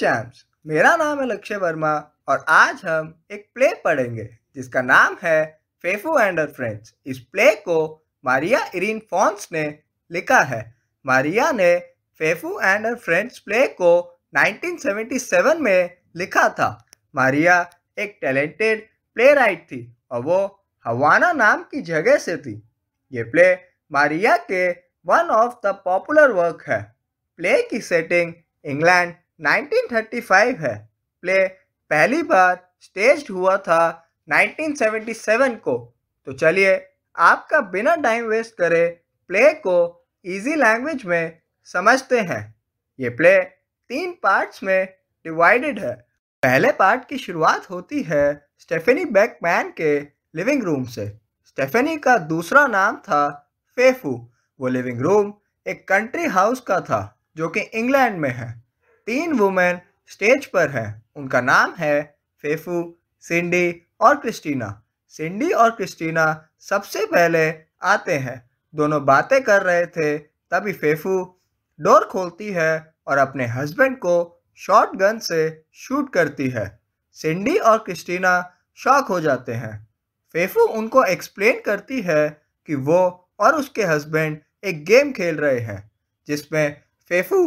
चैम्स मेरा नाम है लक्ष्य वर्मा और आज हम एक प्ले पढ़ेंगे जिसका नाम है फेफू एंड फ्रेंड्स इस प्ले को मारिया इरिन फॉन्स ने लिखा है मारिया ने फेफू एंड फ्रेंड्स प्ले को 1977 में लिखा था मारिया एक टैलेंटेड प्ले राइट थी और वो हवाना नाम की जगह से थी ये प्ले मारिया के one of the popular work है प्ले की सेटिंग इंग्लैंड 1935 है प्ले पहली बार स्टेज हुआ था 1977 को तो चलिए आपका बिना टाइम वेस्ट करे प्ले को इजी लैंग्वेज में समझते हैं ये प्ले तीन पार्ट्स में डिवाइडेड है पहले पार्ट की शुरुआत होती है स्टेफनी बैकमैन के लिविंग रूम से स्टेफनी का दूसरा नाम था फेफू वो लिविंग रूम एक कंट्री हाउस का था जो कि इंग्लैंड में है तीन वुमेन स्टेज पर हैं उनका नाम है फेफू सिंडी और क्रिस्टीना सिंडी और क्रिस्टीना सबसे पहले आते हैं दोनों बातें कर रहे थे तभी फेफू डोर खोलती है और अपने हस्बैंड को शॉर्ट गन से शूट करती है सिंडी और क्रिस्टीना शॉक हो जाते हैं फेफू उनको एक्सप्लेन करती है कि वो और उसके हस्बैंड एक गेम खेल रहे हैं जिसमें फेफू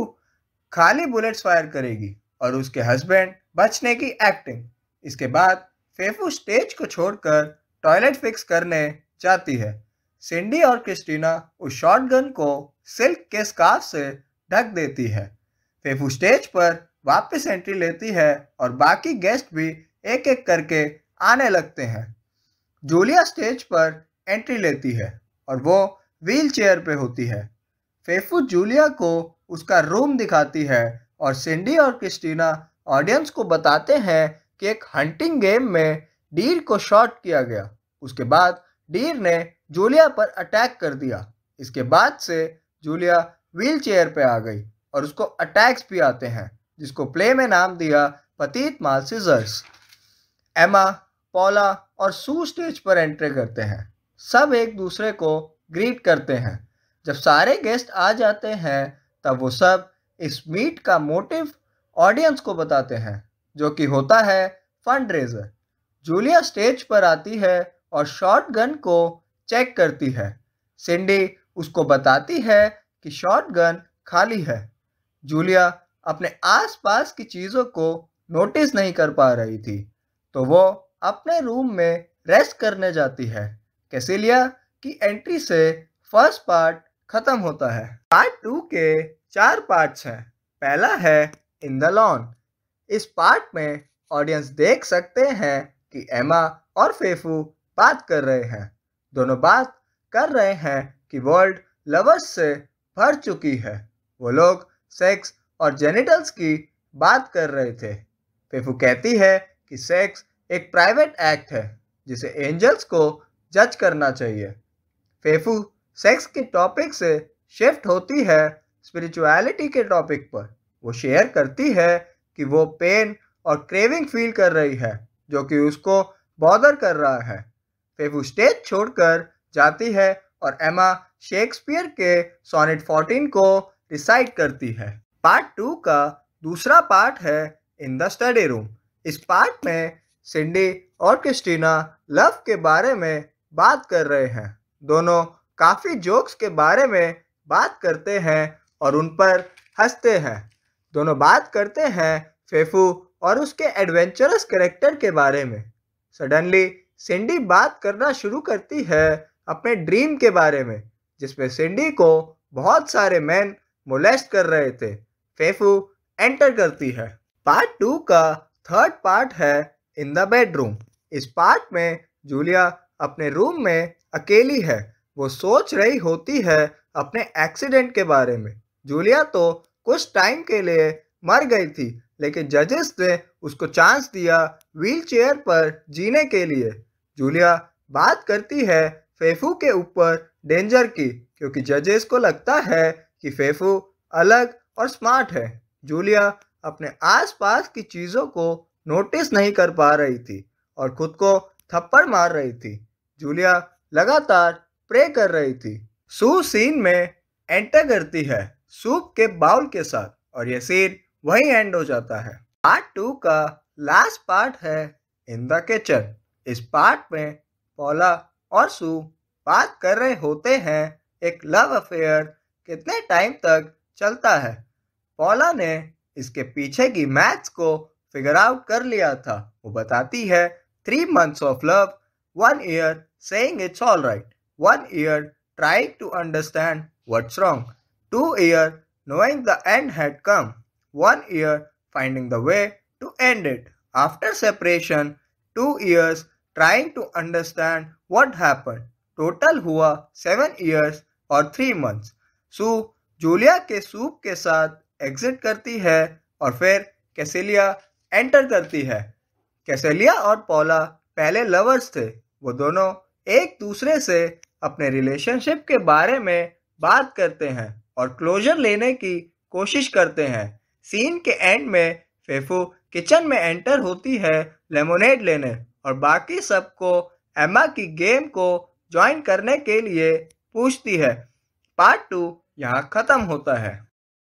खाली बुलेट्स फायर करेगी और उसके हस्बैंड बचने की एक्टिंग इसके बाद फेफू स्टेज को छोड़कर टॉयलेट फिक्स करने जाती है सिंडी और क्रिस्टीना उस शॉटगन को सिल्क के स्कार्फ से ढक देती है फेफू स्टेज पर वापस एंट्री लेती है और बाकी गेस्ट भी एक एक करके आने लगते हैं जूलिया स्टेज पर एंट्री लेती है और वो व्हील चेयर पर होती है फेफू जूलिया को उसका रूम दिखाती है और सिंडी और क्रिस्टीना ऑडियंस को बताते हैं कि एक हंटिंग गेम में डीर को शॉट किया गया उसके बाद डीर ने जूलिया पर अटैक कर दिया इसके बाद से जूलिया व्हील चेयर पर आ गई और उसको अटैक्स भी आते हैं जिसको प्ले में नाम दिया पतीत माल सीजर्स एमा पौला और सू स्टेज पर एंट्री करते हैं सब एक दूसरे को ग्रीट करते हैं जब सारे गेस्ट आ जाते हैं तब वो सब इस मीट का मोटिव ऑडियंस को बताते हैं जो कि होता है फंड रेजर जूलिया स्टेज पर आती है और गन को चेक करती है सिंडी उसको बताती है कि शॉर्ट गन खाली है जूलिया अपने आसपास की चीज़ों को नोटिस नहीं कर पा रही थी तो वो अपने रूम में रेस्ट करने जाती है कैसिलिया की एंट्री से फर्स्ट पार्ट खत्म होता है पार्ट टू के चार पार्ट्स हैं पहला है इन द लॉन इस पार्ट में ऑडियंस देख सकते हैं कि एमा और फेफू बात कर रहे हैं दोनों बात कर रहे हैं कि वर्ल्ड लवर्स से भर चुकी है वो लोग सेक्स और जेनिटल्स की बात कर रहे थे फेफू कहती है कि सेक्स एक प्राइवेट एक्ट है जिसे एंजल्स को जज करना चाहिए फेफू सेक्स के टॉपिक से शिफ्ट होती है स्पिरिचुअलिटी के टॉपिक पर वो शेयर करती है कि वो पेन और क्रेविंग फील कर रही है जो कि उसको बॉदर कर रहा है फिर वो स्टेज छोड़कर जाती है और एमा शेक्सपियर के सोनेट 14 को रिसाइट करती है पार्ट टू का दूसरा पार्ट है इन द स्टडी रूम इस पार्ट में सिंडी और क्रिस्टीना लव के बारे में बात कर रहे हैं दोनों काफ़ी जोक्स के बारे में बात करते हैं और उन पर हंसते हैं दोनों बात करते हैं फेफू और उसके एडवेंचरस कैरेक्टर के बारे में सडनली सिंडी बात करना शुरू करती है अपने ड्रीम के बारे में जिसमें सिंडी को बहुत सारे मैन मोलेस्ट कर रहे थे फेफू एंटर करती है पार्ट टू का थर्ड पार्ट है इन द बेडरूम इस पार्ट में जूलिया अपने रूम में अकेली है वो सोच रही होती है अपने एक्सीडेंट के बारे में जूलिया तो कुछ टाइम के लिए मर गई थी लेकिन जजेस ने उसको चांस दिया व्हीलचेयर पर जीने के लिए जूलिया बात करती है फेफू के ऊपर डेंजर की क्योंकि जजेस को लगता है कि फेफू अलग और स्मार्ट है जूलिया अपने आसपास की चीज़ों को नोटिस नहीं कर पा रही थी और खुद को थप्पड़ मार रही थी जूलिया लगातार प्रे कर रही थी सू सीन में एंटर करती है सूप के बाउल के साथ और यह सीन वही एंड हो जाता है पार्ट टू का लास्ट पार्ट है इन द किचन इस पार्ट में पौला और सू बात कर रहे होते हैं एक लव अफेयर कितने टाइम तक चलता है पौला ने इसके पीछे की मैथ्स को फिगर आउट कर लिया था वो बताती है three months of love one year saying it's all right One year trying to understand what's wrong. Two year knowing the end had come. One year finding the way to end it. After separation, two years trying to understand what happened. total hua 7 years or 3 months so julia ke soup ke sath exit karti hai aur fir Cecilia enter karti hai Cecilia aur paula pehle lovers the वो दोनों एक दूसरे से अपने relationship के बारे में बात करते हैं और क्लोजर लेने की कोशिश करते हैं सीन के एंड में फेफू किचन में एंटर होती है लेमोनेड लेने और बाकी सबको एमा की गेम को ज्वाइन करने के लिए पूछती है पार्ट टू यहाँ ख़त्म होता है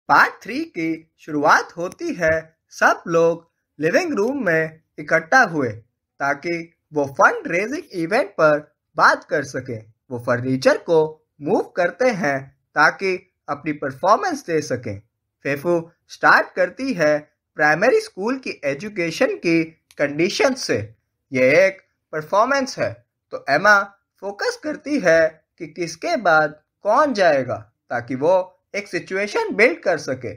पार्ट थ्री की शुरुआत होती है सब लोग लिविंग रूम में इकट्ठा हुए ताकि वो फंड रेजिंग इवेंट पर बात कर सकें वो फर्नीचर को मूव करते हैं ताकि अपनी परफॉर्मेंस दे सकें फेफू स्टार्ट करती है प्राइमरी स्कूल की एजुकेशन की कंडीशन से यह एक परफॉर्मेंस है तो एमा फोकस करती है कि किसके बाद कौन जाएगा ताकि वो एक सिचुएशन बिल्ड कर सके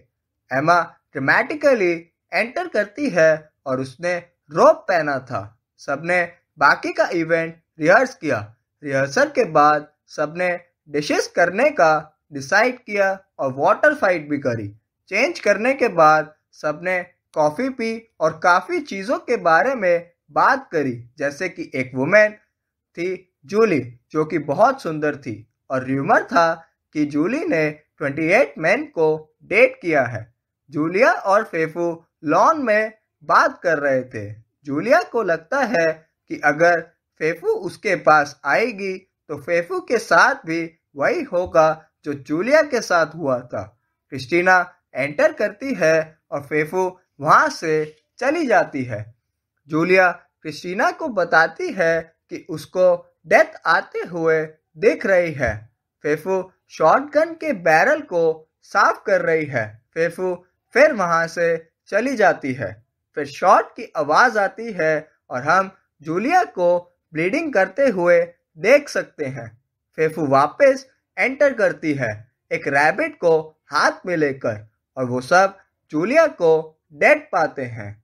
एमा ड्रामेटिकली एंटर करती है और उसने रोप पहना था सबने बाकी का इवेंट रिहर्स किया रिहर्सल के बाद सबने डिशेस करने का डिसाइड किया और वाटर फाइट भी करी चेंज करने के बाद सबने कॉफ़ी पी और काफ़ी चीज़ों के बारे में बात करी जैसे कि एक वुमेन थी जूली जो कि बहुत सुंदर थी और र्यूमर था कि जूली ने 28 मैन को डेट किया है जूलिया और फेफू लॉन में बात कर रहे थे जूलिया को लगता है कि अगर फेफू उसके पास आएगी तो फेफू के साथ भी वही होगा जो जूलिया के साथ हुआ था क्रिस्टीना एंटर करती है और फेफू वहां से चली जाती है जूलिया क्रिस्टीना को बताती है कि उसको डेथ आते हुए देख रही है फेफू शॉटगन के बैरल को साफ कर रही है फेफू फिर वहां से चली जाती है फिर शॉट की आवाज आती है और हम जूलिया को ब्लीडिंग करते हुए देख सकते हैं फेफू वापस एंटर करती है एक रैबिट को हाथ में लेकर और वो सब जूलिया को डेड पाते हैं